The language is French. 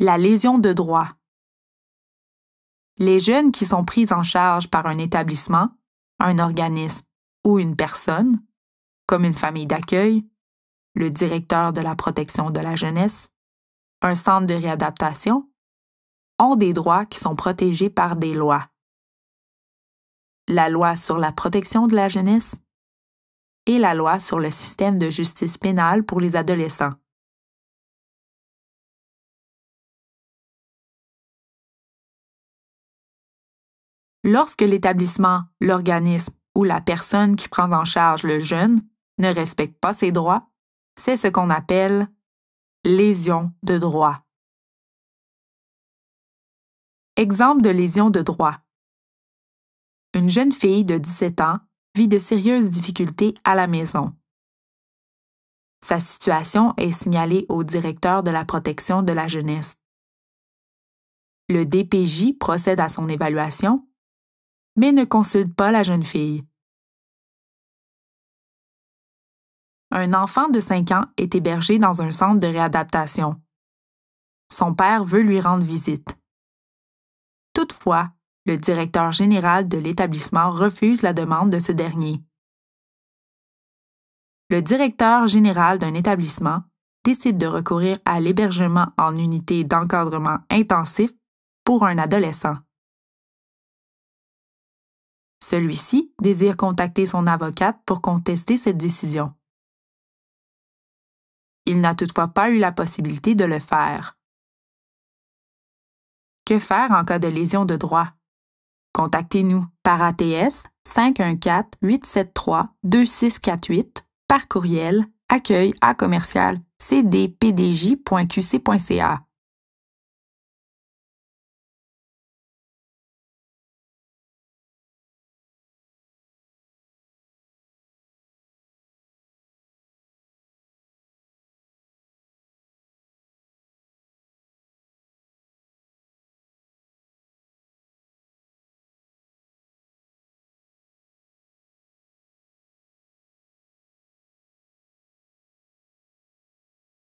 la lésion de droit. Les jeunes qui sont pris en charge par un établissement, un organisme ou une personne, comme une famille d'accueil, le directeur de la protection de la jeunesse, un centre de réadaptation, ont des droits qui sont protégés par des lois. La loi sur la protection de la jeunesse et la loi sur le système de justice pénale pour les adolescents. lorsque l'établissement, l'organisme ou la personne qui prend en charge le jeune ne respecte pas ses droits, c'est ce qu'on appelle lésion de droit. Exemple de lésion de droit. Une jeune fille de 17 ans vit de sérieuses difficultés à la maison. Sa situation est signalée au directeur de la protection de la jeunesse. Le DPJ procède à son évaluation mais ne consulte pas la jeune fille. Un enfant de 5 ans est hébergé dans un centre de réadaptation. Son père veut lui rendre visite. Toutefois, le directeur général de l'établissement refuse la demande de ce dernier. Le directeur général d'un établissement décide de recourir à l'hébergement en unité d'encadrement intensif pour un adolescent. Celui-ci désire contacter son avocate pour contester cette décision. Il n'a toutefois pas eu la possibilité de le faire. Que faire en cas de lésion de droit? Contactez-nous par ATS 514-873-2648 par courriel accueil à commercial cdpdj.qc.ca.